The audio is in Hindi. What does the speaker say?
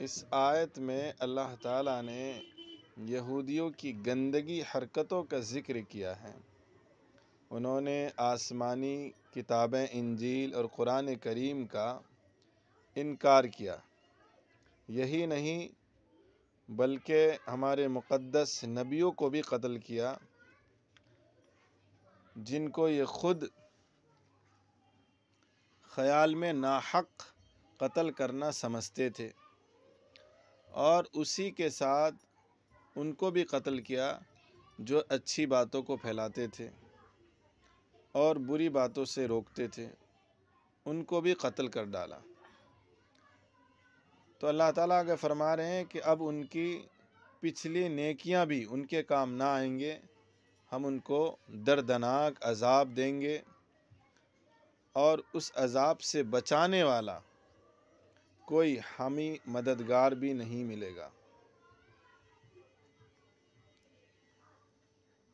इस आयत में अल्लाह ताला ने यहूदियों की गंदगी हरकतों का ज़िक्र किया है उन्होंने आसमानी किताबें इंजील और क़ुरान करीम का इनकार किया यही नहीं बल्कि हमारे मुक़दस नबियों को भी कत्ल किया जिनको ये ख़ुद ख़याल में नाहक कत्ल करना समझते थे और उसी के साथ उनको भी कत्ल किया जो अच्छी बातों को फैलाते थे और बुरी बातों से रोकते थे उनको भी कत्ल कर डाला तो अल्लाह ताला के फरमा रहे हैं कि अब उनकी पिछली नेकियां भी उनके काम ना आएंगे हम उनको दर्दनाक अजाब देंगे और उस अजाब से बचाने वाला कोई हामी मददगार भी नहीं मिलेगा